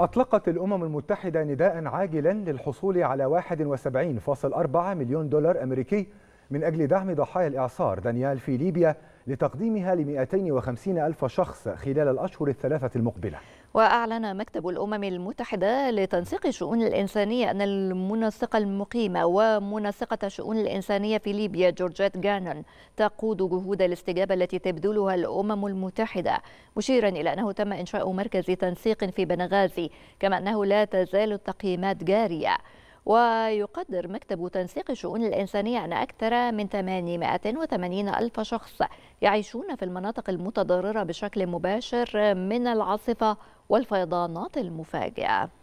أطلقت الأمم المتحدة نداء عاجلا للحصول على 71.4 مليون دولار أمريكي من أجل دعم ضحايا الإعصار دانيال في ليبيا لتقديمها ل 250 ألف شخص خلال الأشهر الثلاثة المقبلة وأعلن مكتب الأمم المتحدة لتنسيق الشؤون الإنسانية أن المنسقة المقيمة ومنسقة الشؤون الإنسانية في ليبيا جورجيت جانون تقود جهود الاستجابة التي تبذلها الأمم المتحدة مشيرا إلى أنه تم إنشاء مركز تنسيق في بنغازي كما أنه لا تزال التقييمات جارية ويقدر مكتب تنسيق الشؤون الإنسانية أن أكثر من 880 ألف شخص يعيشون في المناطق المتضررة بشكل مباشر من العاصفة والفيضانات المفاجئة